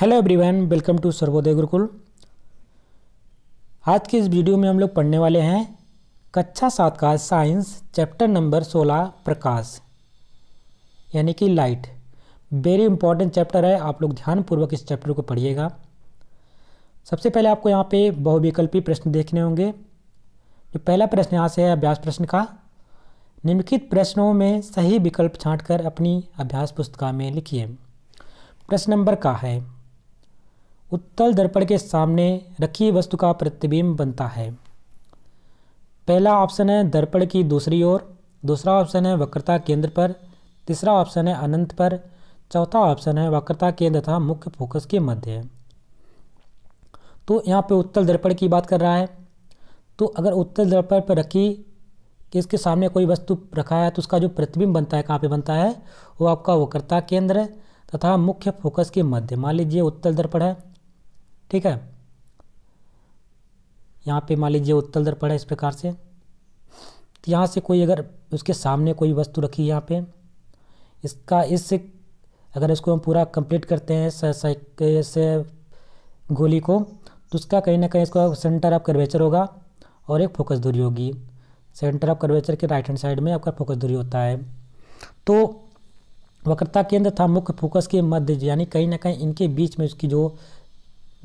hello everyone welcome to Sarvodaya Gurukul आज के इस वीडियो में हम लोग पढ़ने वाले हैं कक्षा सात का साइंस चैप्टर नंबर सोलह प्रकाश यानी कि लाइट वेरी इंपॉर्टेंट चैप्टर है आप लोग ध्यानपूर्वक इस चैप्टर को पढ़िएगा सबसे पहले आपको यहाँ पे बहुविकल्पी प्रश्न देखने होंगे जो पहला प्रश्न यहाँ से है अभ्यास प्रश्न का निम्नलिखित प्रश्नों में सही विकल्प छाँट अपनी अभ्यास पुस्तिका में लिखिए प्रश्न नंबर का है उत्तल दर्पण के सामने रखी वस्तु का प्रतिबिंब बनता है पहला ऑप्शन है दर्पण की दूसरी ओर दूसरा ऑप्शन है वक्रता केंद्र पर तीसरा ऑप्शन है अनंत पर चौथा ऑप्शन है वक्रता केंद्र तथा मुख्य फोकस के मध्य तो यहाँ पे उत्तल दर्पण की बात कर रहा है तो अगर उत्तल दर्पण पर रखी कि इसके सामने कोई वस्तु रखा है तो उसका जो प्रतिबिंब बनता है कहाँ पे बनता है वो आपका वक्रता केंद्र तथा मुख्य फोकस के मध्य मान लीजिए उत्तल दर्पण है ठीक है यहाँ पे मान लीजिए उत्तल दर्पण है इस प्रकार से तो यहाँ से कोई अगर उसके सामने कोई वस्तु रखी है यहाँ पे इसका इस अगर इसको हम पूरा कंप्लीट करते हैं से गोली को तो उसका कहीं ना कहीं इसका सेंटर ऑफ कर्वेचर होगा और एक फोकस दूरी होगी सेंटर ऑफ कर्वेचर के राइट हैंड साइड में आपका फोकस दूरी होता है तो वक्रता केंद्र था मुख्य फोकस के मध्य यानी कहीं ना कहीं इनके बीच में उसकी जो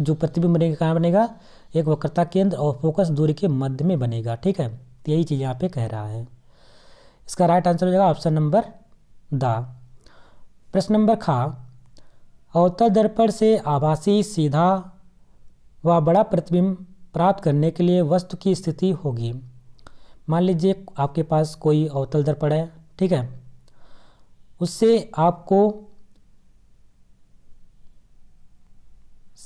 जो प्रतिबिंब बनेगा कहाँ बनेगा एक वक्रता केंद्र और फोकस दूरी के मध्य में बनेगा ठीक है यही चीज़ यहाँ पे कह रहा है इसका राइट आंसर हो जाएगा ऑप्शन नंबर द प्रश्न नंबर खा अवतल दर्पण से आभासी सीधा व बड़ा प्रतिबिंब प्राप्त करने के लिए वस्तु की स्थिति होगी मान लीजिए आपके पास कोई अवतल दर्पण है ठीक है उससे आपको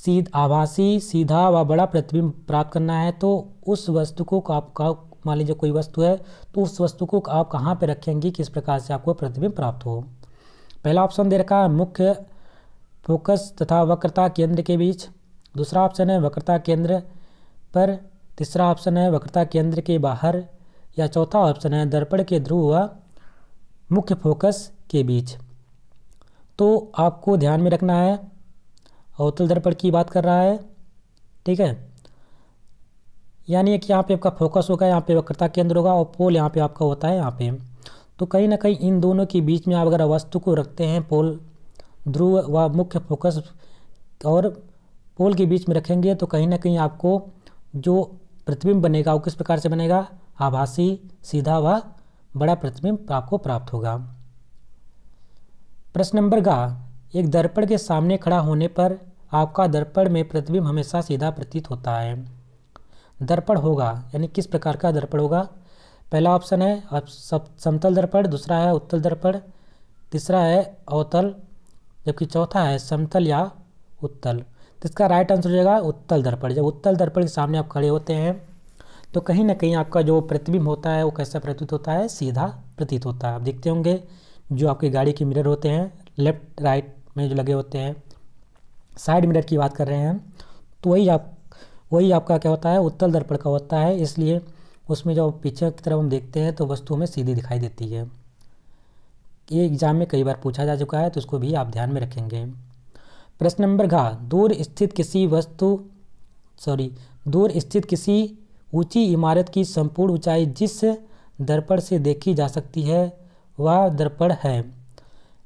सीध आभासी सीधा व बड़ा प्रतिबिंब प्राप्त करना है तो उस वस्तु को आपका मान लीजिए कोई वस्तु है तो उस वस्तु को आप कहाँ पर रखेंगे किस प्रकार से आपको प्रतिबिंब प्राप्त हो पहला ऑप्शन दे रखा है मुख्य फोकस तथा वक्रता केंद्र के बीच दूसरा ऑप्शन है वक्रता केंद्र पर तीसरा ऑप्शन है वक्रता केंद्र के बाहर या चौथा ऑप्शन है दर्पण के ध्रुव व मुख्य फोकस के बीच तो आपको ध्यान में रखना है अवतल दर्पण की बात कर रहा है ठीक है यानी कि यहाँ पे आपका फोकस होगा यहाँ पे वक्रता केंद्र होगा और पोल यहाँ पे आपका होता है यहाँ पे तो कहीं ना कहीं इन दोनों के बीच में आप अगर वस्तु को रखते हैं पोल ध्रुव व मुख्य फोकस और पोल के बीच में रखेंगे तो कहीं ना कहीं आपको जो प्रतिबिंब बनेगा वो किस प्रकार से बनेगा आभासी सीधा व बड़ा प्रतिबिंब आपको प्राप्त होगा प्रश्न नंबर का एक दर्पण के सामने खड़ा होने पर आपका दर्पण में प्रतिबिंब हमेशा सीधा प्रतीत होता है दर्पण होगा यानी किस प्रकार का दर्पण होगा पहला ऑप्शन है समतल दर्पण दूसरा है उत्तल दर्पण तीसरा है अवतल जबकि चौथा है समतल या उत्तल तो इसका राइट आंसर हो जाएगा उत्तल दर्पण जब उत्तल दर्पण के सामने आप खड़े होते हैं तो कहीं ना कहीं आपका जो प्रतिबिंब होता है वो कैसा प्रतीत होता है सीधा प्रतीत होता है आप देखते होंगे जो आपकी गाड़ी के मिरर होते हैं लेफ्ट राइट में जो लगे होते हैं साइड मिरर की बात कर रहे हैं तो वही आप वही आपका क्या होता है उत्तल दर्पण का होता है इसलिए उसमें जब पीछे की तरफ हम देखते हैं तो वस्तु हमें सीधी दिखाई देती है ये एग्जाम में कई बार पूछा जा चुका है तो उसको भी आप ध्यान में रखेंगे प्रश्न नंबर घा दूर स्थित किसी वस्तु सॉरी दूर स्थित किसी ऊंची इमारत की संपूर्ण ऊंचाई जिस दर्पण से देखी जा सकती है वह दर्पण है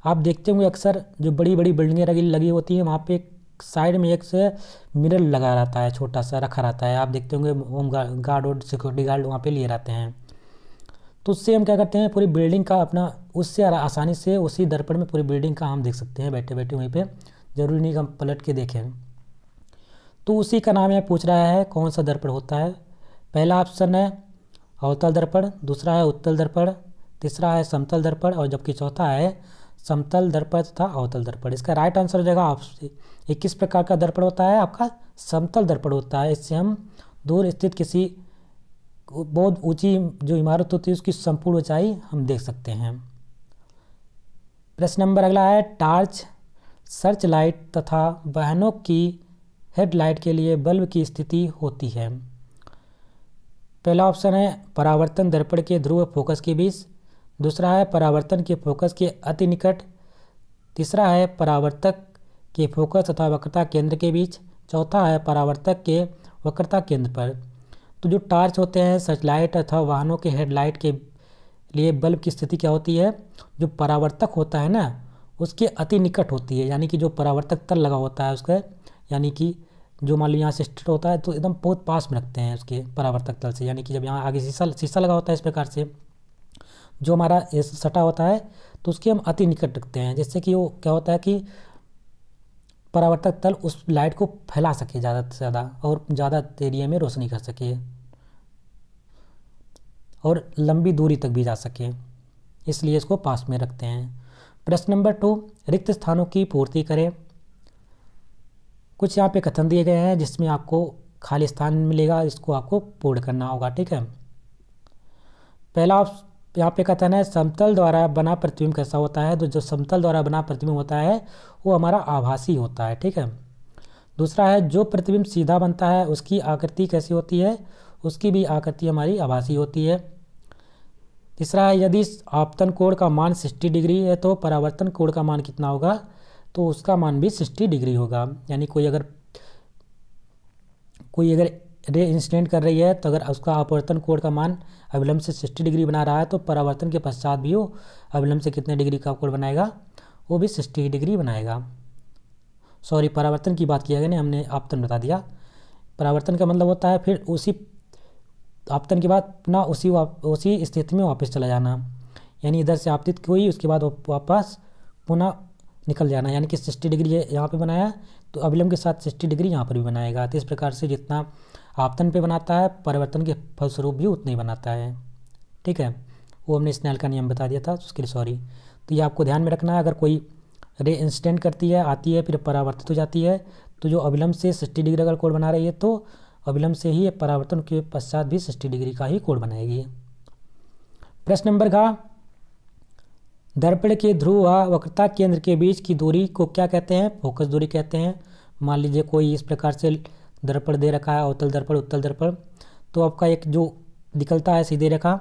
आप देखते होंगे अक्सर जो बड़ी बड़ी बिल्डिंगें लगी होती हैं वहाँ पर साइड में एक से मिरर लगा रहता है छोटा सा रखा रहता है आप देखते होंगे होम गार्ड और सिक्योरिटी गार्ड वहाँ पे लिए रहते हैं तो उससे हम क्या करते हैं पूरी बिल्डिंग का अपना उससे आसानी से उसी दर्पण में पूरी बिल्डिंग का हम देख सकते हैं बैठे बैठे वहीं पर ज़रूरी नहीं कि हम पलट के देखें तो उसी का नाम यहाँ पूछ रहा है कौन सा दर्पण होता है पहला ऑप्शन है अवतल दर्पण दूसरा है उत्तल दर्पण तीसरा है समतल दर्पण और जबकि चौथा है समतल दर्पण तथा अवतल दर्पण इसका राइट आंसर हो जाएगा ऑप्शन ये किस प्रकार का दर्पण होता है आपका समतल दर्पण होता है इससे हम दूर स्थित किसी बहुत ऊंची जो इमारत होती है उसकी संपूर्ण ऊंचाई हम देख सकते हैं प्रश्न नंबर अगला है टार्च सर्च लाइट तथा वाहनों की हेडलाइट के लिए बल्ब की स्थिति होती है पहला ऑप्शन है परावर्तन दर्पण के ध्रुव फोकस के बीच दूसरा है परावर्तन के फोकस के अति निकट तीसरा है परावर्तक के फोकस तथा वक्रता केंद्र के बीच चौथा है परावर्तक के वक्रता केंद्र पर तो जो टार्च होते हैं सचलाइट अथवा वाहनों के हेडलाइट के लिए बल्ब की स्थिति क्या होती है जो परावर्तक होता है ना उसके अति निकट होती है यानी कि जो परावर्तक तल लगा होता है उसके यानी कि जो मान लो यहाँ से स्टेट होता है तो एकदम बहुत पास में रखते हैं उसके परावर्तक तल से यानी कि जब यहाँ आगे शीशा शीशा लगा होता है इस प्रकार से जो हमारा सटा होता है तो उसके हम अति निकट रखते हैं जिससे कि वो क्या होता है कि परावर्तक तल उस लाइट को फैला सके ज़्यादा से ज़्यादा और ज़्यादा एरिया में रोशनी कर सके और लंबी दूरी तक भी जा सके इसलिए इसको पास में रखते हैं प्रश्न नंबर टू रिक्त स्थानों की पूर्ति करें कुछ यहाँ पे कथन दिए गए हैं जिसमें आपको खाली स्थान मिलेगा इसको आपको पूर्ण करना होगा ठीक है पहला यहाँ पे कथन है समतल द्वारा बना प्रतिबिंब कैसा होता है तो जो समतल द्वारा बना प्रतिबिंब होता है वो हमारा आभासी होता है ठीक है दूसरा है जो प्रतिबिंब सीधा बनता है उसकी आकृति कैसी होती है उसकी भी आकृति हमारी आभासी होती है तीसरा है यदि आपतन कोण का मान सिक्सटी डिग्री है तो परावर्तन कोण का मान कितना होगा तो उसका मान भी सिक्सटी डिग्री होगा यानी कोई अगर कोई अगर रे इंसिडेंट कर रही है तो अगर उसका अपवर्तन कोण का मान अविलंब से सिक्सटी डिग्री बना रहा है तो परावर्तन के पश्चात भी वो अविलंब से कितने डिग्री का कोण बनाएगा वो भी सिक्सटी डिग्री बनाएगा सॉरी परावर्तन की बात किया गया नहीं हमने आपतन बता दिया परावर्तन का मतलब होता है फिर उसी आपतन के बाद ना उसी उसी स्थिति में वापस चला जाना यानी इधर से आपतित हुई उसके बाद वापस पुनः निकल जाना यानी कि सिक्सटी डिग्री यहाँ पर बनाया तो अविलंब के साथ सिक्सटी डिग्री यहाँ पर भी बनाएगा तो इस प्रकार से जितना आपतन पे बनाता है परिवर्तन के फलस्वरूप भी उतना ही बनाता है ठीक है वो हमने स्नेल का नियम बता दिया था तो उसके लिए सॉरी तो ये आपको ध्यान में रखना है अगर कोई रे इंसिडेंट करती है आती है फिर परावर्तित हो जाती है तो जो अविलंब से सिक्सटी डिग्री अगर कोड बना रही है तो अविलंब से ही परावर्तन के पश्चात भी सिक्सटी डिग्री का ही कोड बनाएगी प्रश्न नंबर का दर्पण के ध्रुव व वक्रता केंद्र के बीच की दूरी को क्या कहते हैं फोकस दूरी कहते हैं मान लीजिए कोई इस प्रकार से दर्पण दे रखा है अवतल दर्पण उत्तल दर्पण तो आपका एक जो निकलता है सीधे रेखा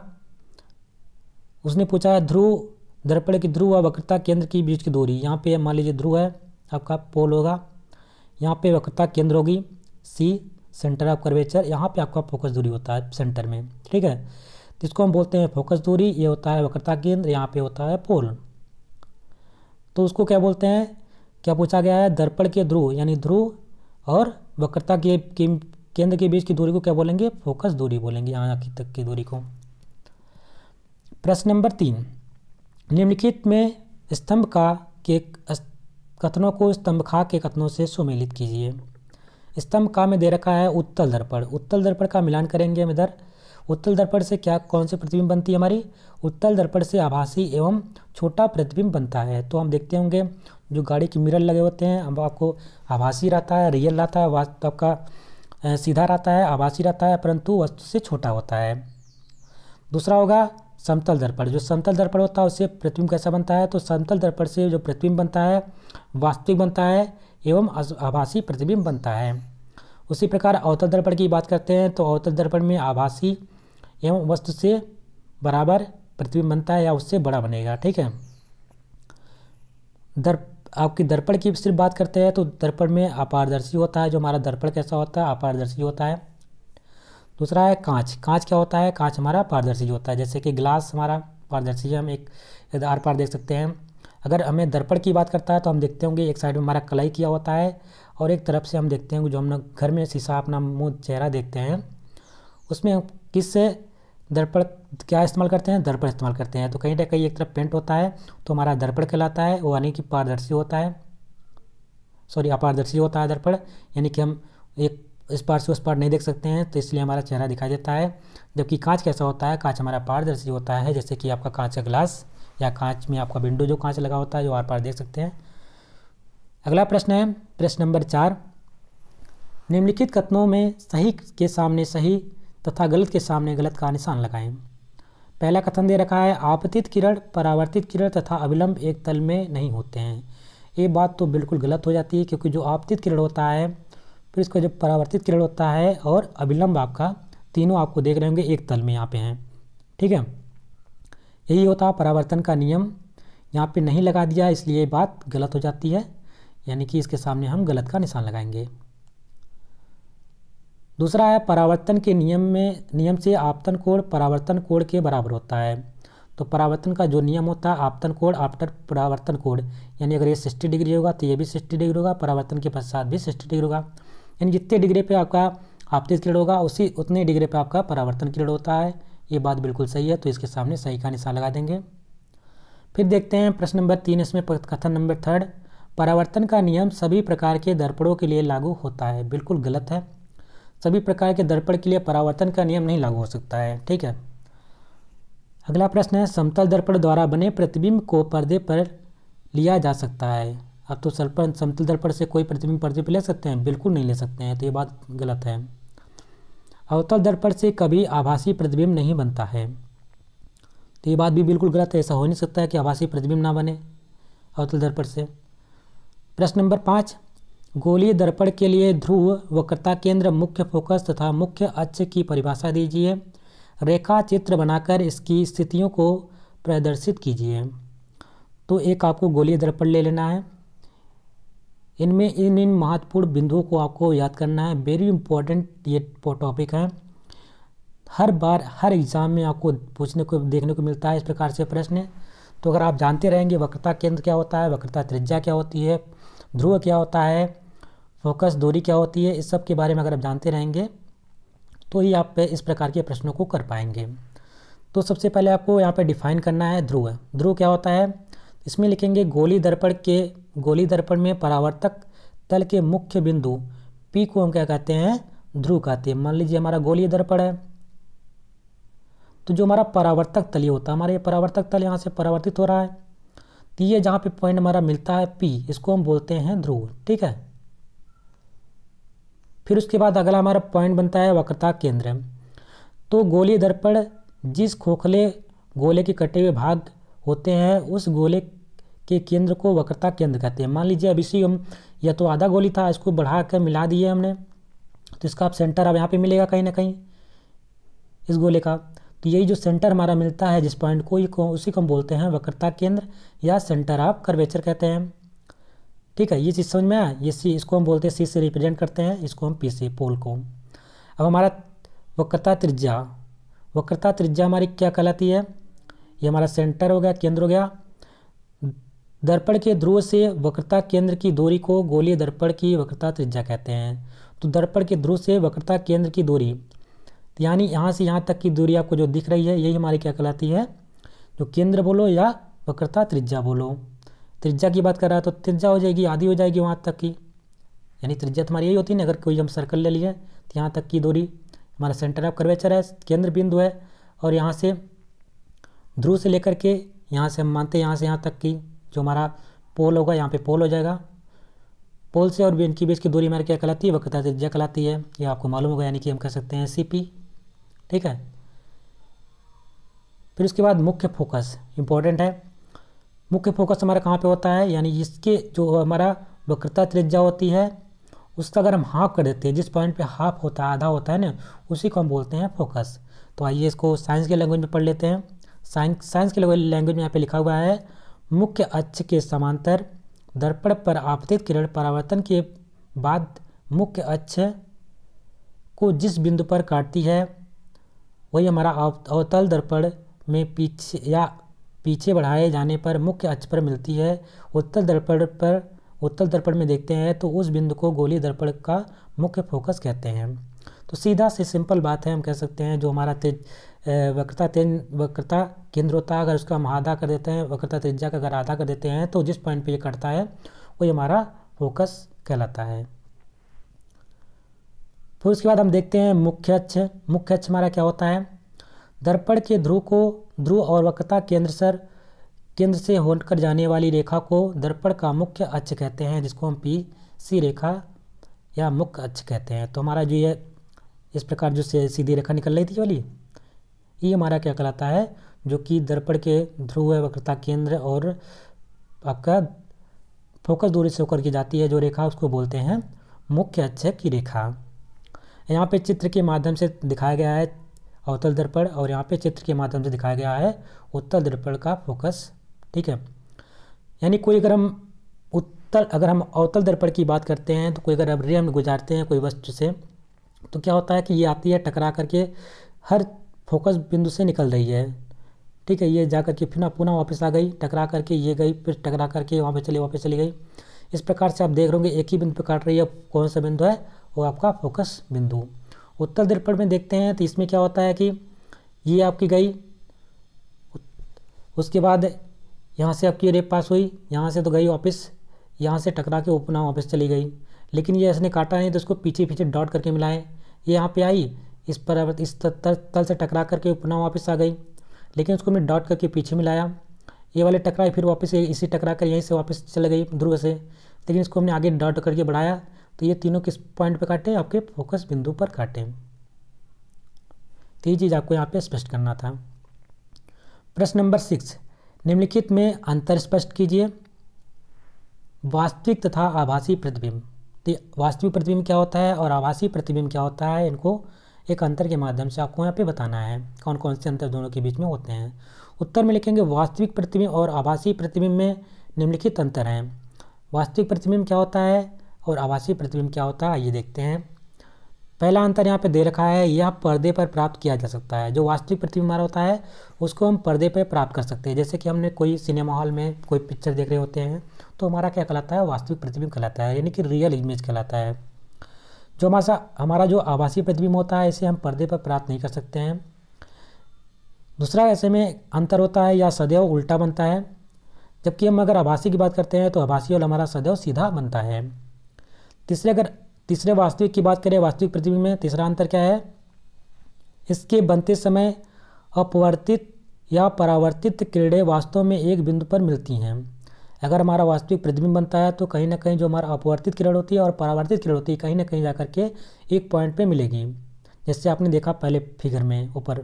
उसने पूछा है ध्रुव दर्पण की ध्रुव व वक्रता केंद्र की बीच की दूरी यहाँ पे मान लीजिए ध्रुव है आपका पोल होगा यहाँ पे वक्रता केंद्र होगी सी सेंटर ऑफ कर्वेचर यहाँ पे आपका फोकस दूरी होता है सेंटर में ठीक है तो इसको हम बोलते हैं फोकस दूरी ये होता है वक्रता केंद्र यहाँ पे होता है पोल तो उसको क्या बोलते हैं क्या पूछा गया है दर्पण के ध्रुव यानी ध्रुव और वक्रता के केंद्र के बीच की दूरी को क्या बोलेंगे फोकस दूरी बोलेंगे यहाँ तक की दूरी को प्रश्न नंबर तीन निम्नलिखित में स्तंभ का के कथनों को स्तंभ खा के कथनों से सुमेलित कीजिए स्तंभ का में दे रखा है उत्तल दर्पण उत्तल दर्पण का मिलान करेंगे हम इधर उत्तल दर्पण से क्या कौन से प्रतिबिंब बनती है हमारी उत्तल दर्पण से आभासी एवं छोटा प्रतिबिंब बनता है तो हम देखते होंगे जो गाड़ी के मिरर लगे होते हैं अब आपको आभासी रहता है रियल रहता है वास्तव का सीधा रहता है आभासी रहता है परंतु वस्तु से छोटा होता है दूसरा होगा समतल दर्पण जो समतल दर्पण होता है उससे प्रतिबिंब कैसा बनता है तो समतल दर्पण से जो प्रतिबिंब बनता है वास्तविक बनता है एवं आभासी प्रतिबिंब बनता है उसी प्रकार अवतल दर्पण की बात करते हैं तो अवतल दर्पण में आभासी एवं वस्तु से बराबर प्रतिबिंब बनता है या उससे बड़ा बनेगा ठीक है दर आपकी दर्पण की सिर्फ बात करते हैं तो दर्पण में अपारदर्शी होता है जो हमारा दर्पण कैसा होता है अपारदर्शी होता है दूसरा है कांच कांच क्या होता है कांच हमारा पारदर्शी होता है जैसे कि ग्लास हमारा पारदर्शी है हम एक आर पार देख सकते हैं अगर हमें दर्पण की बात करता है तो हम देखते होंगे एक साइड में हमारा कलाई किया होता है और एक तरफ से हम देखते हैं जो हम घर में शीशा अपना मुँह चेहरा देखते हैं उसमें किस दर्पण क्या इस्तेमाल करते हैं दर्पण इस्तेमाल करते हैं तो कहीं ना कहीं एक तरफ पेंट होता है तो हमारा दर्पण कहलाता है वो यानी कि पारदर्शी होता है सॉरी अपारदर्शी होता है दर्पण यानी कि हम एक इस पार से उस पार नहीं देख सकते हैं तो इसलिए हमारा चेहरा दिखाई देता है जबकि कांच कैसा होता है कांच हमारा पारदर्शी होता है जैसे कि आपका कांच का ग्लास या कांच में आपका विंडो जो कांच लगा होता है जो आर पार देख सकते हैं अगला प्रश्न है प्रश्न नंबर चार निम्नलिखित कथनों में सही के सामने सही तथा गलत के सामने गलत का निशान लगाएं पहला कथन दे रखा है आपतित किरण परावर्तित किरण तथा अविलंब एक तल में नहीं होते हैं ये बात तो बिल्कुल गलत हो जाती है क्योंकि जो आपतित किरण होता है फिर इसका जो परावर्तित किरण होता है और अविलंब आपका तीनों आपको देख रहे होंगे एक तल में यहाँ पे हैं ठीक है यही होता है परावर्तन का नियम यहाँ पे नहीं लगा दिया इसलिए बात गलत हो जाती है यानी कि इसके सामने हम गलत का निशान लगाएंगे दूसरा है परावर्तन के नियम में नियम से आपतन कोण परावर्तन कोण के बराबर होता है तो परावर्तन का जो नियम होता है आपतन कोण आफ्टर परावर्तन कोण यानी अगर ये सिक्सटी डिग्री होगा तो ये भी सिक्सटी डिग्री होगा परावर्तन के पश्चात भी सिक्सटी डिग्री होगा यानी जितने डिग्री पे आपका आपतित किरण होगा उसी उतने डिग्री पे आपका परावर्तन किरण होता है ये बात बिल्कुल सही है तो इसके सामने सही का निशान लगा देंगे फिर देखते हैं प्रश्न नंबर तीन इसमें कथन नंबर थर्ड परावर्तन का नियम सभी प्रकार के दर्पणों के लिए लागू होता है बिल्कुल गलत है सभी प्रकार के दर्पण के लिए परावर्तन का नियम नहीं लागू हो सकता है ठीक है अगला प्रश्न है समतल दर्पण द्वारा बने प्रतिबिंब को पर्दे पर लिया जा सकता है अब तो सरपण समतल दर्पण से कोई प्रतिबिंब पर्दे पर ले सकते हैं बिल्कुल नहीं ले सकते हैं तो ये बात गलत है अवतल दर्पण से कभी आभासी प्रतिबिंब नहीं बनता है तो ये बात भी बिल्कुल गलत है ऐसा हो नहीं सकता है कि आभासी प्रतिबिंब ना बने अवतल दर्पण से प्रश्न नंबर पाँच गोली दर्पण के लिए ध्रुव वक्रता केंद्र मुख्य फोकस तथा मुख्य अक्ष की परिभाषा दीजिए रेखा चित्र बनाकर इसकी स्थितियों को प्रदर्शित कीजिए तो एक आपको गोली दर्पण ले लेना है इनमें इन इन महत्वपूर्ण बिंदुओं को आपको याद करना है वेरी इंपॉर्टेंट ये टॉपिक है हर बार हर एग्ज़ाम में आपको पूछने को देखने को मिलता है इस प्रकार से प्रश्न तो अगर आप जानते रहेंगे वक्रता केंद्र क्या होता है वक्रता त्रिज्या क्या होती है ध्रुव क्या होता है फोकस दूरी क्या होती है इस सब के बारे में अगर आप जानते रहेंगे तो ही आप इस प्रकार के प्रश्नों को कर पाएंगे तो सबसे पहले आपको यहाँ पे डिफाइन करना है ध्रुव ध्रुव क्या होता है इसमें लिखेंगे गोली दर्पण के गोली दर्पण में परावर्तक तल के मुख्य बिंदु पी को हम क्या कहते हैं ध्रुव कहते हैं मान लीजिए हमारा गोली दर्पण है तो जो हमारा परावर्तक तल होता है हमारा ये परावर्तक तल यहाँ से परावर्तित हो रहा है तो ये जहाँ पे पॉइंट हमारा मिलता है पी इसको हम बोलते हैं ध्रुव ठीक है फिर उसके बाद अगला हमारा पॉइंट बनता है वक्रता केंद्र तो गोली दर्पण जिस खोखले गोले के कटे हुए भाग होते हैं उस गोले के केंद्र को वक्रता केंद्र कहते हैं मान लीजिए अभी इसी हम या तो आधा गोली था इसको बढ़ा कर मिला दिए हमने तो इसका आप सेंटर अब यहाँ पे मिलेगा कहीं ना कहीं इस गोले का तो यही जो सेंटर हमारा मिलता है जिस पॉइंट को ये उसी को हम बोलते हैं वक्रता केंद्र या सेंटर ऑफ कर्वेचर कहते हैं ठीक है ये चीज़ समझ में आया ये सी इसको हम बोलते हैं सी से रिप्रेजेंट करते हैं इसको हम पी से पोल को अब हमारा वक्रता त्रिज्या वक्रता त्रिज्या हमारी क्या कहलाती है ये हमारा सेंटर हो गया केंद्र हो गया दर्पण के ध्रुव से वक्रता केंद्र की दूरी को गोलीय दर्पण की वक्रता त्रिज्या कहते हैं तो दर्पण के ध्रुव से वक्रता केंद्र की दूरी यानी यहाँ से यहाँ तक की दूरी आपको जो दिख रही है यही हमारी क्या कहलाती है जो केंद्र बोलो या वक्रता त्रिज्या बोलो त्रिज्या की बात कर रहा है तो त्रिज्या हो जाएगी आधी हो जाएगी वहाँ तक की यानी त्रिज्या तुम्हारी यही होती है ना अगर कोई हम सर्कल ले लिए तो यहाँ तक की दूरी हमारा सेंटर ऑफ कर्वेचर है केंद्र बिंदु है और यहाँ से ध्रुव से लेकर के यहाँ से हम मानते हैं यहाँ से यहाँ तक की जो हमारा पोल होगा यहाँ पे पोल हो जाएगा पोल से और इनके बीच की दूरी हमारे क्या कहलाती है वक्त त्रिज्या कहलाती है ये आपको मालूम होगा यानी कि हम कह सकते हैं सी ठीक है फिर उसके बाद मुख्य फोकस इंपॉर्टेंट है मुख्य फोकस हमारा कहाँ पे होता है यानी इसके जो हमारा वक्रता त्रिज्या होती है उसका अगर हम हाफ कर देते हैं जिस पॉइंट पे हाफ होता है आधा होता है ना उसी को हम बोलते हैं फोकस तो आइए इसको साइंस के लैंग्वेज में पढ़ लेते हैं साइंस साइंस के लैंग्वेज में यहाँ पर लिखा हुआ है मुख्य अक्ष के समांतर दर्पण पर आपतित किरण परावर्तन के बाद मुख्य अक्ष को जिस बिंदु पर काटती है वही हमारा अवतल दर्पण में पीछे या पीछे बढ़ाए जाने पर मुख्य अक्ष पर मिलती है उत्तल दर्पण पर उत्तल दर्पण में देखते हैं तो उस बिंदु को गोली दर्पण का मुख्य फोकस कहते हैं तो सीधा से सिंपल बात है हम कह सकते हैं जो हमारा तेज वक्रता तेज वक्रता केंद्र होता है अगर उसका हम आधा कर देते हैं वक्रता त्रिज्या का अगर आधा कर देते हैं तो जिस पॉइंट पे ये कटता है वही हमारा फोकस कहलाता है फिर उसके बाद हम देखते हैं मुख्य अक्ष मुख्य अक्ष हमारा क्या होता है दर्पण के ध्रुव को ध्रुव और वक्रता केंद्र सर केंद्र से होकर जाने वाली रेखा को दर्पण का मुख्य अक्ष कहते हैं जिसको हम पी सी रेखा या मुख्य अक्ष कहते हैं तो हमारा जो ये इस प्रकार जो सीधी रेखा निकल रही थी वाली ये हमारा क्या कहलाता है जो कि दर्पण के ध्रुव वक्रता केंद्र और आपका फोकस दूरी से होकर की जाती है जो रेखा उसको बोलते हैं मुख्य अक्ष की रेखा यहाँ पे चित्र के माध्यम से दिखाया गया है अवतल दर्पण और यहाँ पे चित्र के माध्यम से दिखाया गया है उत्तल दर्पण का फोकस ठीक है यानी कोई अगर हम उत्तल अगर हम अवतल दर्पण की बात करते हैं तो कोई अगर अब्रिय हम गुजारते हैं कोई वस्तु से तो क्या होता है कि ये आती है टकरा करके हर फोकस बिंदु से निकल रही है ठीक है ये जा करके फिर पुनः वापस आ गई टकरा करके ये गई फिर टकरा करके वहाँ पर चले वापस चली गई इस प्रकार से आप देख रहे होंगे एक ही बिंदु पर काट रही है कौन सा बिंदु है वो आपका फोकस बिंदु उत्तर दर्पण में देखते हैं तो इसमें क्या होता है कि ये आपकी गई उसके बाद यहाँ से आपकी रेप पास हुई यहाँ से तो गई वापस यहाँ से टकरा के उपना वापस चली गई लेकिन ये इसने काटा नहीं तो इसको पीछे पीछे डॉट करके मिलाए ये यहाँ पे आई इस पर इस तल, तल से टकरा करके उपना वापस आ गई लेकिन उसको मैं डॉट करके पीछे मिलाया ये वाले टकराए फिर वापस इसी टकरा कर यहीं से वापस चले गई ध्रुव से लेकिन इसको हमने आगे डॉट करके बढ़ाया तो ये तीनों किस पॉइंट पे काटे आपके फोकस बिंदु पर काटे तो ये चीज़ आपको यहाँ पे स्पष्ट करना था प्रश्न नंबर सिक्स निम्नलिखित में अंतर स्पष्ट कीजिए वास्तविक तथा आभासी प्रतिबिंब तो वास्तविक प्रतिबिंब क्या होता है और आभासी प्रतिबिंब क्या होता है इनको एक अंतर के माध्यम से आपको यहाँ पे बताना है कौन कौन से अंतर दोनों के बीच में होते हैं उत्तर में लिखेंगे वास्तविक प्रतिबिंब और आभासी प्रतिबिंब में निम्नलिखित अंतर हैं वास्तविक प्रतिबिंब क्या होता है और आवासीय प्रतिबिंब क्या होता है ये देखते हैं पहला अंतर यहाँ पे दे रखा है यह पर्दे पर प्राप्त किया जा सकता है जो वास्तविक प्रतिबिंब हमारा होता है उसको हम पर्दे पर प्राप्त कर सकते हैं जैसे कि हमने कोई सिनेमा हॉल में कोई पिक्चर देख रहे होते हैं तो हमारा क्या कहलाता है वास्तविक प्रतिबिंब कहलाता है यानी कि रियल इमेज कहलाता है जो हमारा हमारा जो आवासीय प्रतिबिंब होता है इसे हम पर्दे पर प्राप्त नहीं कर सकते हैं दूसरा ऐसे में अंतर होता है या सदैव उल्टा बनता है जबकि हम अगर आभासी की बात करते हैं तो आभासी और हमारा सदैव सीधा बनता है तीसरे अगर तीसरे वास्तविक की बात करें वास्तविक प्रतिबिंब में तीसरा अंतर क्या है इसके बनते समय अपवर्तित या परावर्तित किरणें वास्तव में एक बिंदु पर मिलती हैं अगर हमारा वास्तविक प्रतिबिंब बनता है तो कहीं ना कहीं जो हमारा अपवर्तित किरण होती है और परावर्तित किरण होती है कहीं ना कहीं जा के एक पॉइंट पे मिलेगी जैसे आपने देखा पहले फिगर में ऊपर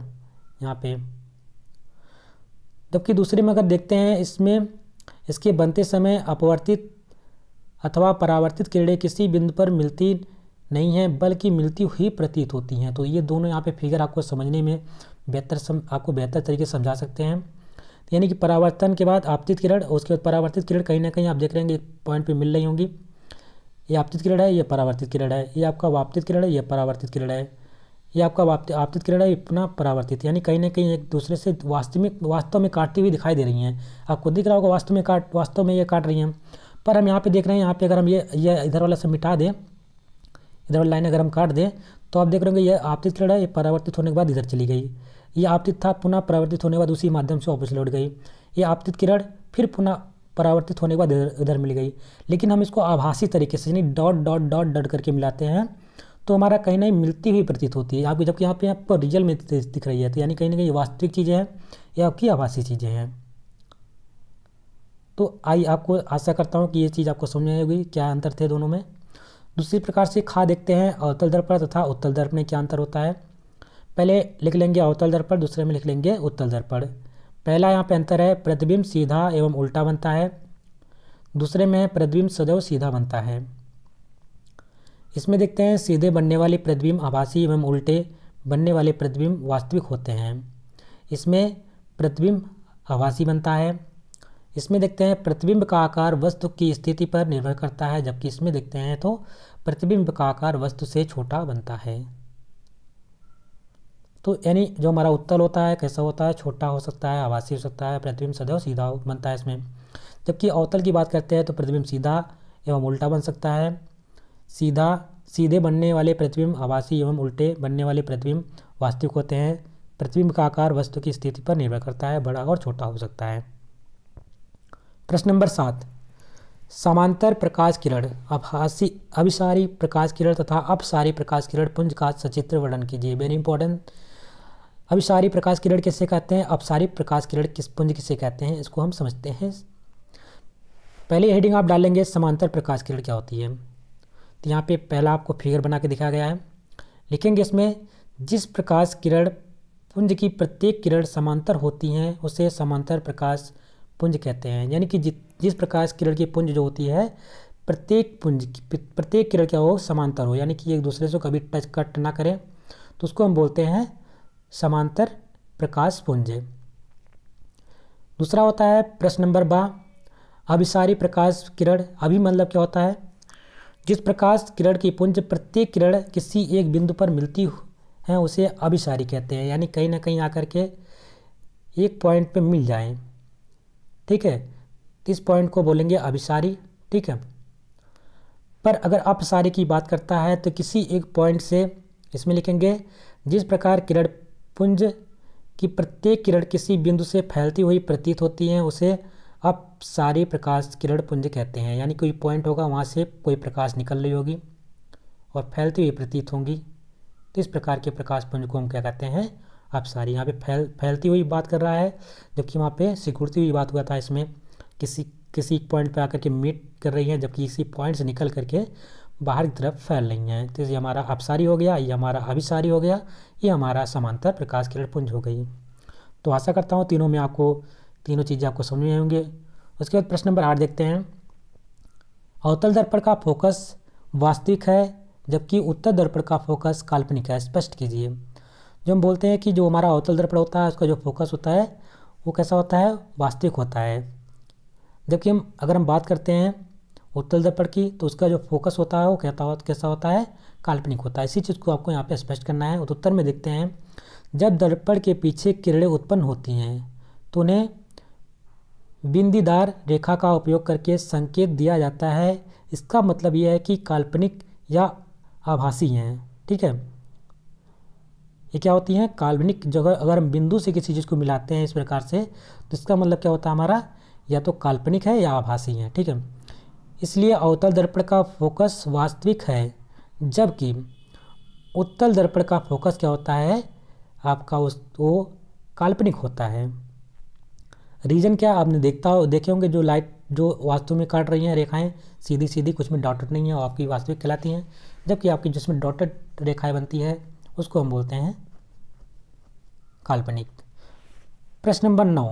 यहाँ पे जबकि दूसरे में अगर देखते हैं इसमें इसके बनते समय अपवर्तित अथवा परावर्तित किरणें किसी बिंदु पर मिलती नहीं हैं बल्कि मिलती हुई प्रतीत होती हैं तो ये दोनों यहाँ पे फिगर आपको समझने में बेहतर सम आपको बेहतर तरीके से समझा सकते हैं यानी कि परावर्तन के बाद आपतित किरण उसके बाद परावर्तित किरण कहीं ना कहीं आप देख रहे हैं पॉइंट पर मिल रही होंगी ये आपतित किरण है ये परावर्तित किरण है ये आपका वापतित किरण है ये परावर्तित किरण है ये आपका वापति आपतित किरण है अपना परावर्तित यानी कहीं ना कहीं एक दूसरे से वास्तविक वास्तव में काटती हुई दिखाई दे रही हैं आपको दिख रहा होगा वास्तव में काट वास्तव में ये काट रही हैं पर हम यहाँ पे देख रहे हैं यहाँ पे अगर हम ये ये इधर वाला से मिटा दें इधर वाली लाइन अगर हम काट दें तो आप देख रहे होंगे ये आपतित लड़ है ये परावर्तित होने के बाद इधर चली गई ये आपतित था पुनः परावर्तित होने के बाद उसी माध्यम से वापस लौट गई ये आपतित किरण फिर पुनः परावर्तित होने के बाद इधर मिल गई लेकिन हम इसको आभासी तरीके से यानी डॉट डॉट डॉट डॉट करके मिलाते हैं तो हमारा कहीं ना मिलती हुई प्रतीत होती है आपकी जबकि यहाँ पे आपको रियल में दिख रही है तो यानी कहीं ना कहीं वास्तविक चीज़ें हैं या आपकी आभासी चीज़ें हैं तो आई आपको आशा करता हूँ कि ये चीज़ आपको समझ आई होगी क्या अंतर थे दोनों में दूसरी प्रकार से खा देखते हैं अवतल दर्पण तथा उत्तल दर्पण में क्या अंतर होता है पहले लिख लेंगे अवतल दर्पण दूसरे में लिख लेंगे उत्तल दर्पण पहला यहाँ पे अंतर है प्रतिबिंब सीधा एवं उल्टा बनता है दूसरे में प्रतिबिंब सदैव सीधा बनता है इसमें देखते हैं सीधे बनने वाले प्रतिबिंब आभासी एवं उल्टे बनने वाले प्रतिबिंब वास्तविक होते हैं इसमें प्रतिबिंब आभासी बनता है इसमें देखते हैं प्रतिबिंब का आकार वस्तु की स्थिति पर निर्भर करता है जबकि इसमें देखते हैं तो प्रतिबिंब का आकार वस्तु से छोटा बनता है तो यानी जो हमारा उत्तल होता है कैसा होता है छोटा हो सकता है आवासीय हो सकता है प्रतिबिंब सदैव सीधा बनता है इसमें जबकि अवतल की बात करते हैं तो प्रतिबिंब सीधा एवं उल्टा बन सकता है सीधा सीधे बनने वाले प्रतिबिंब आवासीय एवं उल्टे बनने वाले प्रतिबिंब वास्तविक होते हैं प्रतिबिंब का आकार वस्तु की स्थिति पर निर्भर करता है बड़ा और छोटा हो सकता है प्रश्न नंबर सात समांतर प्रकाश किरण अभासी अभिसारी प्रकाश किरण तथा अपसारी प्रकाश किरण पुंज का सचित्र वर्णन कीजिए वेरी इंपॉर्टेंट अभिसारी प्रकाश किरण किसे कहते हैं अपसारी प्रकाश किरण किस पुंज किसे कहते हैं इसको हम समझते हैं पहले हेडिंग आप डालेंगे समांतर प्रकाश किरण क्या होती है तो यहाँ पे पहला आपको फिगर बना के दिखाया गया है लिखेंगे इसमें जिस प्रकाश किरण पुंज की प्रत्येक किरण समांतर होती हैं उसे समांतर प्रकाश पुंज कहते हैं यानी कि जि, जिस प्रकाश किरण की पुंज जो होती है प्रत्येक पुंज प्रत्येक किरण क्या हो समांतर हो यानी कि एक दूसरे से कभी टच कट ना करें तो उसको हम बोलते हैं समांतर प्रकाश पुंज दूसरा होता है प्रश्न नंबर बा अभिसारी प्रकाश किरण अभी मतलब क्या होता है जिस प्रकाश किरण की पुंज प्रत्येक किरण किसी एक बिंदु पर मिलती है उसे अभिसारी कहते हैं यानी कहीं ना कहीं आकर के एक पॉइंट पे मिल जाएं ठीक है इस पॉइंट को बोलेंगे अभिसारी ठीक है पर अगर अपसारी की बात करता है तो किसी एक पॉइंट से इसमें लिखेंगे जिस प्रकार किरण पुंज की प्रत्येक किरण किसी बिंदु से फैलती हुई प्रतीत होती है उसे अपसारी प्रकाश किरण पुंज कहते हैं यानी कोई पॉइंट होगा वहाँ से कोई प्रकाश निकल रही होगी और फैलती हुई प्रतीत होंगी तो इस प्रकार के प्रकाश पुंज को हम क्या कहते हैं आप सारी यहाँ पे फैल फैलती हुई बात कर रहा है जबकि वहाँ पे सिकुड़ती हुई बात हुआ था इसमें किसी किसी पॉइंट पे आकर के मीट कर रही है जबकि इसी पॉइंट से निकल करके बाहर की तरफ फैल रही हैं तो ये हमारा अपसारी हो गया ये हमारा अभिसारी हो गया ये हमारा समांतर प्रकाश किरण पुंज हो गई तो आशा करता हूँ तीनों में आपको तीनों चीज़ें आपको समझ में आएंगे उसके बाद प्रश्न नंबर आठ देखते हैं अवतल दर्पण का फोकस वास्तविक है जबकि उत्तर दर्पण का फोकस काल्पनिक है स्पष्ट कीजिए जो हम बोलते हैं कि जो हमारा अवतल दर्पण होता है उसका जो फोकस होता है वो कैसा होता है वास्तविक होता है जबकि हम अगर हम बात करते हैं उत्तल दर्पण की तो उसका जो फोकस होता है वो कहता हो कैसा होता है काल्पनिक होता है इसी चीज़ को आपको यहाँ पे स्पष्ट करना है उत्तर में देखते हैं जब दर्पण के पीछे किरणें उत्पन्न होती हैं तो उन्हें बिंदीदार रेखा का उपयोग करके संकेत दिया जाता है इसका मतलब यह है कि काल्पनिक या आभासी हैं ठीक है ये क्या होती है काल्पनिक जगह अगर हम बिंदु से किसी चीज़ को मिलाते हैं इस प्रकार से तो इसका मतलब क्या होता है हमारा या तो काल्पनिक है या आभासी है ठीक है इसलिए अवतल दर्पण का फोकस वास्तविक है जबकि उत्तल दर्पण का फोकस क्या होता है आपका उस वो काल्पनिक होता है रीज़न क्या आपने देखता हो देखे होंगे जो लाइट जो वास्तु में काट रही हैं रेखाएं सीधी सीधी कुछ में डॉटेड नहीं है आपकी वास्तविक कहलाती हैं जबकि आपकी जिसमें डॉटेड रेखाएं बनती है उसको हम बोलते हैं काल्पनिक प्रश्न नंबर नौ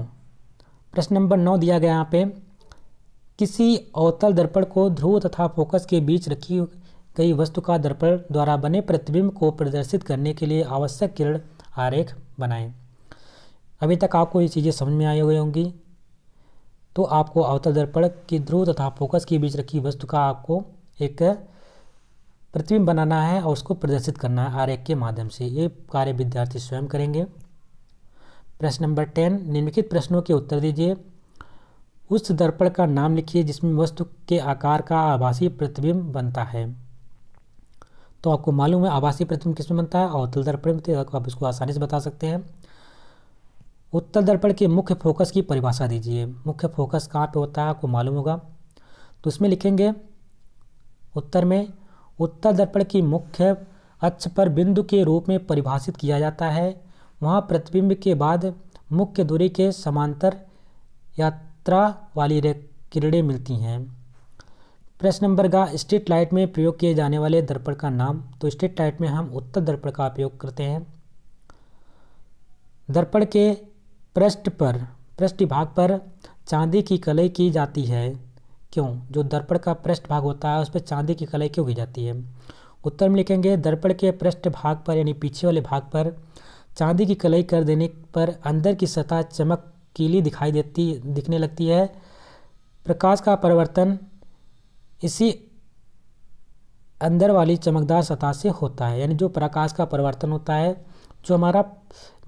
प्रश्न नंबर नौ दिया गया यहाँ पे किसी अवतल दर्पण को ध्रुव तथा फोकस के बीच रखी गई वस्तु का दर्पण द्वारा बने प्रतिबिंब को प्रदर्शित करने के लिए आवश्यक किरण आरेख बनाएं अभी तक आपको ये चीज़ें समझ में आई हुई होंगी तो आपको अवतल दर्पण की ध्रुव तथा फोकस के बीच रखी वस्तु का आपको एक प्रतिबिंब बनाना है और उसको प्रदर्शित करना है आरेख के माध्यम से ये कार्य विद्यार्थी स्वयं करेंगे प्रश्न नंबर टेन निम्नलिखित प्रश्नों के उत्तर दीजिए उस दर्पण का नाम लिखिए जिसमें वस्तु के आकार का आभासी प्रतिबिंब बनता है तो आपको मालूम है आभासी प्रतिबिंब किसमें बनता है अवतल दर्पण में तो आप इसको आसानी से बता सकते हैं उत्तल दर्पण के मुख्य फोकस की परिभाषा दीजिए मुख्य फोकस कहाँ पे होता है आपको मालूम होगा तो इसमें लिखेंगे उत्तर में उत्तर दर्पण की मुख्य अक्ष पर बिंदु के रूप में परिभाषित किया जाता है वहाँ प्रतिबिंब के बाद मुख्य दूरी के समांतर यात्रा वाली किरणें मिलती हैं प्रश्न नंबर का स्ट्रीट लाइट में प्रयोग किए जाने वाले दर्पण का नाम तो स्ट्रीट लाइट में हम उत्तर दर्पण का प्रयोग करते हैं दर्पण के पृष्ठ पर पृष्ठ भाग पर चांदी की कलई की जाती है क्यों जो दर्पण का पृष्ठ भाग होता है उस पर चांदी की कलाई क्यों की जाती है उत्तर में लिखेंगे दर्पण के पृष्ठ भाग पर यानी पीछे वाले भाग पर चांदी की कलाई कर देने पर अंदर की सतह कीली दिखाई देती दिखने लगती है प्रकाश का परिवर्तन इसी अंदर वाली चमकदार सतह से होता है यानी जो प्रकाश का परिवर्तन होता है जो हमारा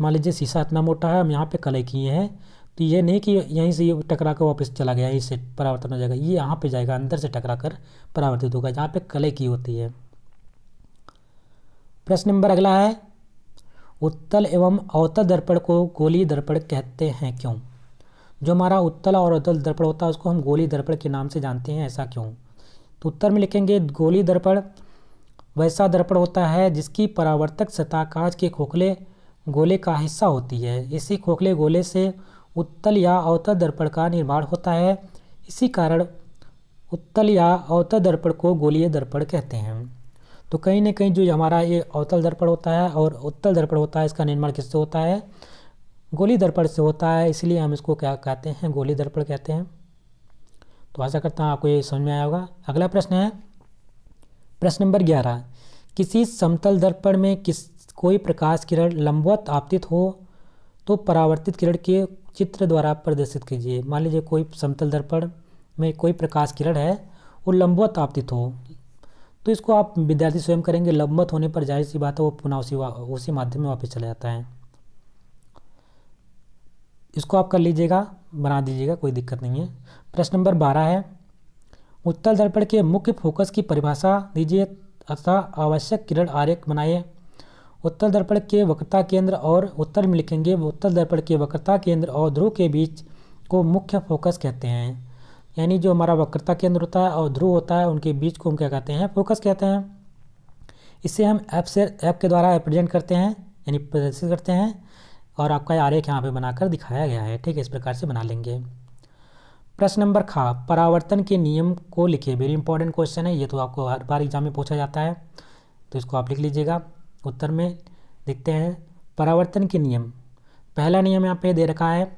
मान लीजिए शीशा इतना मोटा है हम यहाँ पे कलाई किए हैं तो ये नहीं कि यहीं से ये टकरा कर वापस चला गया यहीं से परावर्तन हो जाएगा ये यहाँ पे जाएगा अंदर से टकरा कर परावर्तित होगा जहाँ पे कले की होती है प्रश्न नंबर अगला है उत्तल एवं अवतल दर्पण को गोली दर्पण कहते हैं क्यों जो हमारा उत्तल और अवतल दर्पण होता है उसको हम गोली दर्पण के नाम से जानते हैं ऐसा क्यों तो उत्तर में लिखेंगे गोली दर्पण वैसा दर्पण होता है जिसकी परावर्तक सतह कांच के खोखले गोले का हिस्सा होती है इसी खोखले गोले से उत्तल या अवतल दर्पण का निर्माण होता है इसी कारण उत्तल या अवतल दर्पण को गोलीय दर्पण कहते हैं तो कहीं ना कहीं जो हमारा ये अवतल दर्पण होता है और उत्तल दर्पण होता है इसका निर्माण किससे होता है गोली दर्पण से होता है इसलिए हम इसको क्या कहते हैं गोली दर्पण कहते हैं तो आशा करता हूँ आपको ये समझ में आया होगा अगला प्रश्न है प्रश्न नंबर ग्यारह किसी समतल दर्पण में किस कोई प्रकाश किरण लंबवत आपतित हो तो परावर्तित किरण के चित्र द्वारा प्रदर्शित कीजिए मान लीजिए कोई समतल दर्पण में कोई प्रकाश किरण है वो लंबवत आपतित हो तो इसको आप विद्यार्थी स्वयं करेंगे लंबवत होने पर जाहिर सी बात है वो पुनः उसी उसी माध्यम में वापस चला जाता है इसको आप कर लीजिएगा बना दीजिएगा कोई दिक्कत नहीं है प्रश्न नंबर बारह है उत्तल दर्पण के मुख्य फोकस की परिभाषा दीजिए अथा आवश्यक किरण आरेख बनाइए उत्तर दर्पण के वक्रता केंद्र और उत्तर में लिखेंगे उत्तर दर्पण के वक्रता केंद्र और ध्रुव के बीच को मुख्य फोकस कहते हैं यानी जो हमारा वक्रता केंद्र होता है और ध्रुव होता है उनके बीच को हम क्या कहते हैं फोकस कहते हैं इसे हम ऐप से ऐप के द्वारा रिप्रेजेंट करते हैं यानी प्रदर्शित करते हैं और आपका आरेख यहाँ पे बनाकर दिखाया गया है ठीक है इस प्रकार से बना लेंगे प्रश्न नंबर खा परावर्तन के नियम को लिखिए वेरी इंपॉर्टेंट क्वेश्चन है ये तो आपको हर बार एग्जाम में पूछा जाता है तो इसको आप लिख लीजिएगा उत्तर में देखते हैं परावर्तन के नियम पहला नियम यहाँ पे दे रखा है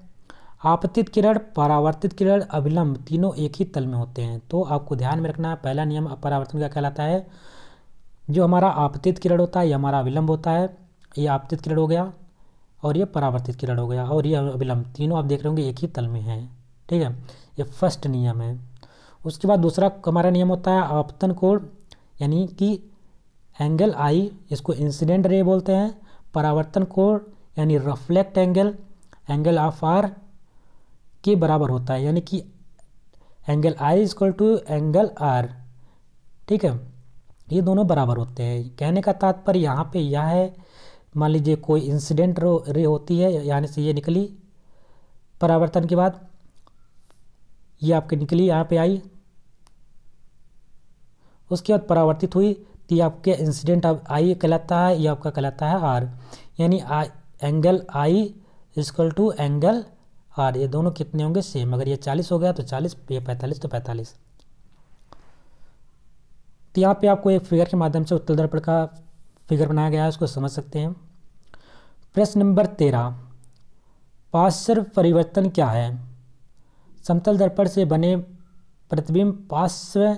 आपतित किरण परावर्तित किरण अभिलंब तीनों एक ही तल में होते हैं तो आपको ध्यान में रखना है पहला नियम परावर्तन का कहलाता है जो हमारा आपतित किरण होता है ये हमारा अभिलंब होता है ये आपतित किरण हो गया और ये परावर्तित किरण हो गया और ये अभिलंब तीनों आप देख रहे होंगे एक ही तल में है ठीक है ये फर्स्ट नियम है उसके बाद दूसरा हमारा नियम होता है आपतन कोण यानी कि एंगल आई इसको इंसिडेंट रे बोलते हैं परावर्तन कोण यानी reflect angle angle of R के बराबर होता है यानी कि angle I is equal to angle R ठीक है ये दोनों बराबर होते हैं कहने का तात्पर्य यहाँ पे यह है मान लीजिए कोई इंसिडेंट रे होती है यानी से ये निकली परावर्तन के बाद ये आपकी निकली यहाँ पे आई उसके बाद परावर्तित हुई तो आपके इंसिडेंट आप आई कहलाता है ये आपका कहलाता है आर यानी angle I is equal to angle R ये दोनों कितने होंगे सेम अगर ये चालीस हो गया तो चालीस ये पैंतालीस तो पैंतालीस तो यहाँ पे आपको एक फिगर के माध्यम से उत्तल दर्पण का फिगर बनाया गया है उसको समझ सकते हैं प्रश्न नंबर तेरह पार्श्व परिवर्तन क्या है समतल दर्पण से बने प्रतिबिंब पार्श्व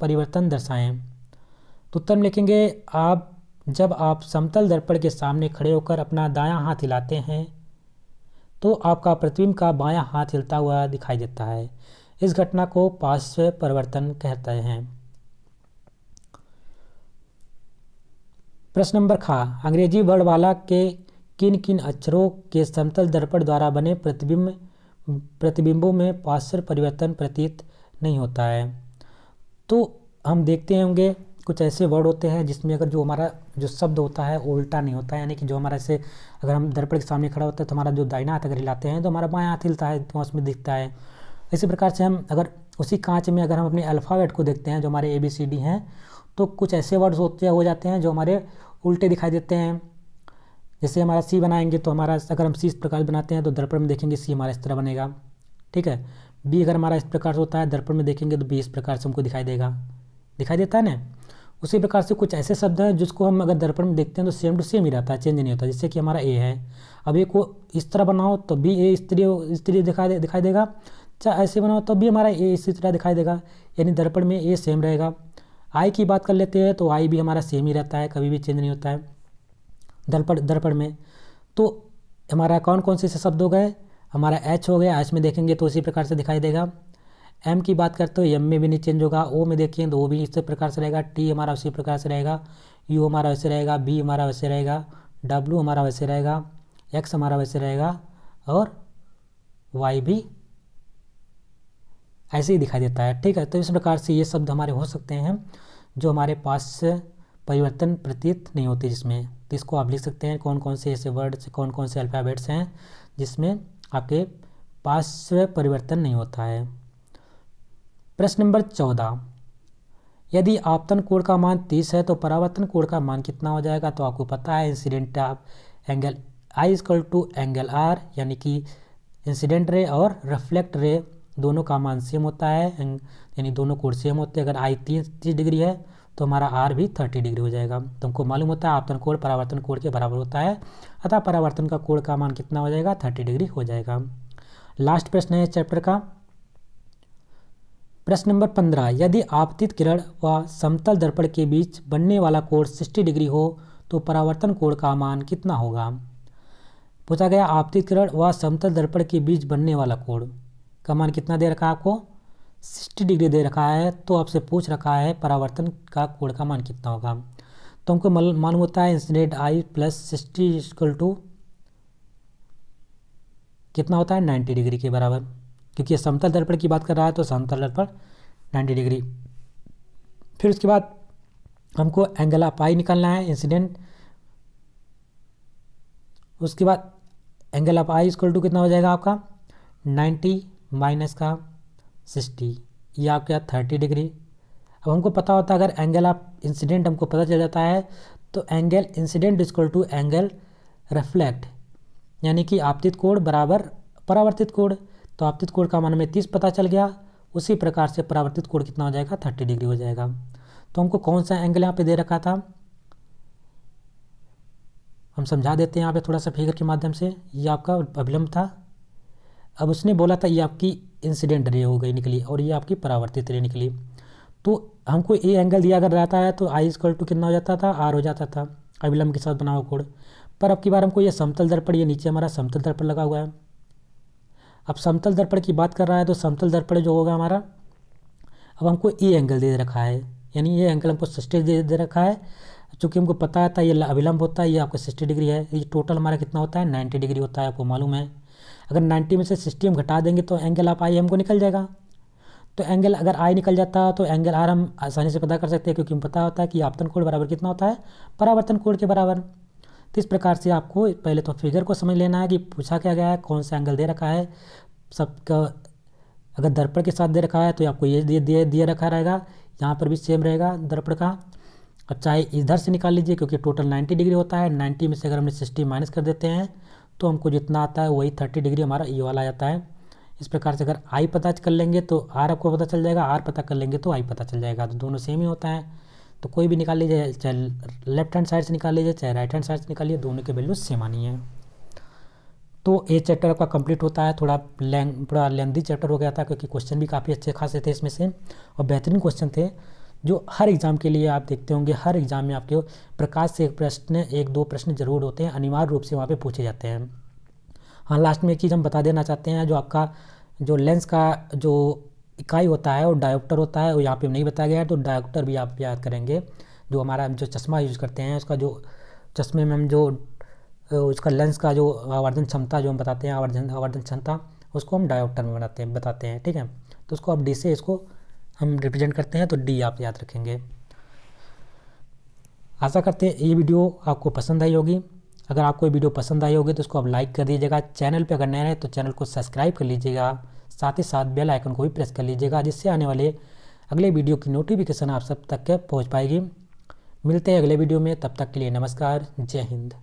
परिवर्तन दर्शाएं तो उत्तर में लिखेंगे आप जब आप समतल दर्पण के सामने खड़े होकर अपना दायां हाथ हिलाते हैं तो आपका प्रतिबिंब का बायां हाथ हिलता हुआ दिखाई देता है इस घटना को पार्श्व परिवर्तन कहते हैं प्रश्न नंबर खा अंग्रेजी वर्णमाला के किन किन अक्षरों के समतल दर्पण द्वारा बने प्रतिबिंब प्रतिबिंबों में पार्श्व परिवर्तन प्रतीत नहीं होता है तो हम देखते होंगे कुछ ऐसे वर्ड होते हैं जिसमें अगर जो हमारा जो शब्द होता है वो उल्टा नहीं होता है यानी कि जो हमारा ऐसे अगर हम दर्पण के सामने खड़ा होता है तो हमारा जो दाइना हाथ अगर हिलाते हैं तो हमारा बाएँ हाथ हिलता है तो उसमें दिखता है इसी प्रकार से हम अगर उसी कांच में अगर हम अपने अल्फ़ाबेट को देखते हैं जो हमारे ए बी सी डी हैं तो कुछ ऐसे वर्ड्स होते हो जाते हैं जो हमारे उल्टे दिखाई देते हैं जैसे हमारा सी बनाएंगे तो हमारा अगर हम सी इस प्रकार बनाते हैं तो दर्पण में देखेंगे सी हमारा इस तरह बनेगा ठीक है बी अगर हमारा इस प्रकार से होता है दर्पण में देखेंगे तो बी इस प्रकार से हमको दिखाई देगा दिखाई देता है ना उसी प्रकार से कुछ ऐसे शब्द हैं जिसको हम अगर दर्पण में देखते हैं तो सेम टू सेम ही रहता है चेंज नहीं होता जैसे कि हमारा ए है अब ए को इस तरह बनाओ तो भी ए स्त्री स्त्री दिखाई दे दिखाई देगा चाहे ऐसे बनाओ तो भी हमारा ए इसी तरह दिखाई देगा यानी दर्पण में ए सेम रहेगा आई की बात कर लेते हैं तो आई भी हमारा सेम ही रहता है कभी भी चेंज नहीं होता है दर्पण दर्पण में तो हमारा कौन कौन से शब्द हो गए हमारा एच हो गया एच में देखेंगे तो उसी प्रकार से दिखाई देगा एम की बात करते हो एम में भी नहीं चेंज होगा ओ में देखें तो ओ भी इसी प्रकार से रहेगा टी हमारा उसी प्रकार से रहेगा यू हमारा वैसे रहेगा बी हमारा वैसे रहेगा डब्लू हमारा वैसे रहेगा एक्स हमारा वैसे रहेगा और वाई भी ऐसे ही दिखाई देता है ठीक है तो इस प्रकार से ये शब्द हमारे हो सकते हैं जो हमारे पास परिवर्तन प्रतीत नहीं होते जिसमें तो इसको आप लिख सकते हैं कौन कौन से ऐसे वर्ड्स कौन कौन से अल्फ़ाबेट्स हैं जिसमें आपके पास परिवर्तन नहीं होता है प्रश्न नंबर चौदह यदि आपतन कोण का मान तीस है तो परावर्तन कोण का मान कितना हो जाएगा तो आपको पता है incident of angle I is equal to angle R यानी कि इंसिडेंट रे और रिफ्लेक्ट रे दोनों का मान सेम होता है यानी दोनों कोण सेम होते हैं अगर आई तीस तीस डिग्री है तो हमारा आर भी थर्टी डिग्री हो जाएगा तो हमको मालूम होता है आपतन कोण परावर्तन कोण के बराबर होता है अतः परावर्तन का कोण का मान कितना हो जाएगा थर्टी डिग्री हो जाएगा लास्ट प्रश्न है चैप्टर का प्रश्न नंबर पंद्रह यदि आपतित किरण व समतल दर्पण के बीच बनने वाला कोण सिक्सटी डिग्री हो तो परावर्तन कोण का मान कितना होगा पूछा गया आपतित किरण व समतल दर्पण के बीच बनने वाला कोण का मान कितना दे रखा है आपको सिक्सटी डिग्री दे रखा है तो आपसे पूछ रखा है परावर्तन का कोण का मान कितना होगा तो हमको मालूम होता है इंसिडेंट आई प्लस सिक्सटी कितना होता है नाइन्टी डिग्री के बराबर क्योंकि समतल दर्पण की बात कर रहा है तो समतल दर्पण नाइन्टी डिग्री फिर उसके बाद हमको एंगल ऑफ आई निकालना है इंसिडेंट उसके बाद angle of I equal to कितना हो जाएगा आपका 90 माइनस का 60 ये आपका 30 डिग्री अब हमको पता होता है अगर एंगल ऑफ इंसिडेंट हमको पता चल जाता है तो angle incident equal to angle reflect यानी कि आपतित कोण बराबर परावर्तित कोण तो आपतित कोण का मान हमें तीस पता चल गया उसी प्रकार से परावर्तित कोण कितना हो जाएगा थर्टी डिग्री हो जाएगा तो हमको कौन सा एंगल यहाँ पे दे रखा था हम समझा देते हैं यहाँ पे थोड़ा सा फिगर के माध्यम से ये आपका अभिलंब था अब उसने बोला था ये आपकी इंसिडेंट रे हो गई निकली और ये आपकी परावर्तित रे निकली तो हमको ये एंगल दिया अगर रहता है तो आई इजकल टू कितना हो जाता था आर हो जाता था अभिलंब के साथ बना हुआ कोण पर अब की बार हमको ये समतल दर्पण ये नीचे हमारा समतल दर्पण लगा हुआ है अब समतल दर्पण की बात कर रहा है तो समतल दर्पण जो होगा हमारा अब हमको ए एंगल दे रखा है यानी ये एंगल हमको सिक्सटी दे दे रखा है चूँकि हमको पता था तो ये अविलंब होता है ये आपका सिक्सटी डिग्री है ये टोटल हमारा कितना होता है नाइन्टी डिग्री होता है आपको मालूम है अगर नाइन्टी में से सिक्सटी हम घटा देंगे तो एंगल आप आई हमको निकल जाएगा तो एंगल अगर आई निकल जाता तो एंगल आर हम आसानी से पता कर सकते हैं क्योंकि हम पता होता है कि आपतन कोण बराबर कितना होता है परावर्तन कोण के बराबर तो इस प्रकार से आपको पहले तो फिगर को समझ लेना है कि पूछा क्या गया है कौन सा एंगल दे रखा है सबका अगर दर्पण के साथ दे रखा है तो आपको ये दिए दिए दिया रखा रहेगा यहाँ पर भी सेम रहेगा दर्पण का अब चाहे इधर से निकाल लीजिए क्योंकि टोटल 90 डिग्री होता है 90 में से अगर हमने 60 माइनस कर देते हैं तो हमको जितना आता है वही 30 डिग्री हमारा ये वाला आ जाता है इस प्रकार से अगर तो आई पता कर लेंगे तो आर आपको पता चल जाएगा आर पता कर लेंगे तो आई पता चल जाएगा तो दोनों सेम ही होता है तो कोई भी निकाल लीजिए चाहे लेफ्ट हैंड साइड से निकाल लीजिए चाहे राइट हैंड साइड से निकालिए दोनों के वैल्यू सेम आनी है तो ये चैप्टर आपका कंप्लीट होता है थोड़ा लेंग थोड़ा लेंदी चैप्टर हो गया था क्योंकि क्वेश्चन भी काफ़ी अच्छे खासे थे इसमें से और बेहतरीन क्वेश्चन थे जो हर एग्ज़ाम के लिए आप देखते होंगे हर एग्ज़ाम में आपके प्रकाश से एक प्रश्न एक दो प्रश्न जरूर होते हैं अनिवार्य रूप से वहाँ पर पूछे जाते हैं हाँ लास्ट में एक चीज़ हम बता देना चाहते हैं जो आपका जो लेंस का जो इकाई होता है और डायोप्टर होता है और यहाँ पे नहीं बताया गया है तो डायोप्टर भी आप याद करेंगे जो हमारा जो चश्मा यूज़ करते हैं उसका जो चश्मे में हम जो उसका लेंस का जो आवर्धन क्षमता जो हम बताते हैं आवर्धन आवर्धन क्षमता उसको हम डायोप्टर में बनाते हैं बताते हैं ठीक है तो उसको आप डी से इसको हम रिप्रेजेंट करते हैं तो डी आप याद रखेंगे आशा करते हैं ये वीडियो आपको पसंद आई होगी अगर आपको ये वीडियो पसंद आई होगी तो उसको आप लाइक कर दीजिएगा चैनल पर अगर नए हैं तो चैनल को सब्सक्राइब कर लीजिएगा साथ ही साथ बेल आइकन को भी प्रेस कर लीजिएगा जिससे आने वाले अगले वीडियो की नोटिफिकेशन आप सब तक पहुँच पाएगी मिलते हैं अगले वीडियो में तब तक के लिए नमस्कार जय हिंद